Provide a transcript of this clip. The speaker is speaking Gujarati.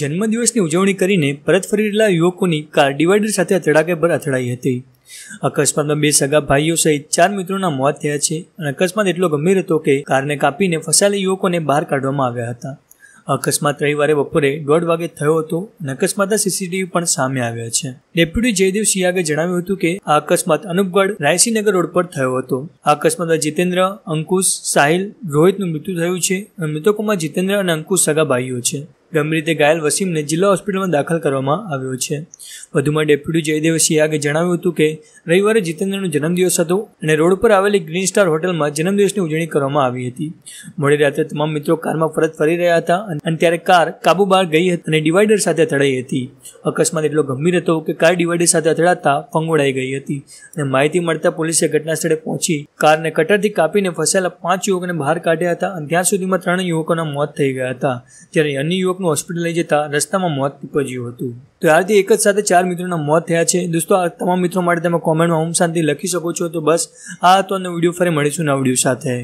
જન્મદિવસની ઉજવણી કરીને પરત ફરી રહેલા યુવકોની કાર ડિવાઈડર સાથે અથડાકે પર અથડાઈ હતી અકસ્માતમાં બે સગા ભાઈઓ સહિત ચાર મિત્રોના મોત થયા છે અને અકસ્માત એટલો ગંભીર હતો કે કારને કાપીને ફસાયેલા યુવકોને બહાર કાઢવામાં આવ્યા હતા અકસ્માત રવિવારે બપોરે દોઢ વાગે થયો હતો અને અકસ્માતના સીસીટીવી પણ સામે આવ્યા છે ડેપ્યુટી જયદેવ સિયાગે જણાવ્યું હતું કે આ અકસ્માત અનુપગઢ રાયસીનગર રોડ પર થયો હતો આ અકસ્માતમાં જીતેન્દ્ર અંકુશ સાહિલ રોહિતનું મૃત્યુ થયું છે અને મૃતકોમાં જીતેન્દ્ર અને અંકુશ સગા ભાઈઓ છે ગંભીર રીતે ઘાયલ વસીમને જિલ્લા હોસ્પિટલમાં દાખલ કરવામાં આવ્યો છે વધુમાં ડેપ્યુટી જયદેવ સિયાગે જણાવ્યું હતું કે રવિવારે જીતેન્દ્રનો જન્મદિવસ હતો અને રોડ પર આવેલી ગ્રીન સ્ટાર હોટલમાં જન્મદિવસની ઉજવણી કરવામાં આવી હતી મોડી રાત્રે તમામ મિત્રો કારમાં પરત ફરી રહ્યા હતા અને ત્યારે કાર કાબુ બહાર ગઈ હતી અને ડિવાઈડર સાથે અથડાઈ હતી અકસ્માત એટલો ગંભીર હતો કે કાર ડિવાઈડર સાથે અથડાતા ફંગોળાઈ ગઈ હતી અને માહિતી મળતા પોલીસે ઘટના સ્થળે પહોંચી કારને કટરથી કાપીને ફસાયેલા પાંચ યુવકોને બહાર કાઢ્યા હતા અને ત્યાં સુધીમાં ત્રણ યુવકોના મોત થઈ ગયા હતા જ્યારે અન્ય યુવક બાળકનું હોસ્પિટલ લઈ જતા રસ્તામાં મોત નીપજ્યું હતું તો ત્યારથી એક જ સાથે ચાર મિત્રોના મોત થયા છે દોસ્તો આ તમામ મિત્રો માટે તમે કોમેન્ટમાં ઓમ શાંતિ લખી શકો છો તો બસ આ હતો અને વિડીયો ફરી મળીશું નવા વિડીયો સાથે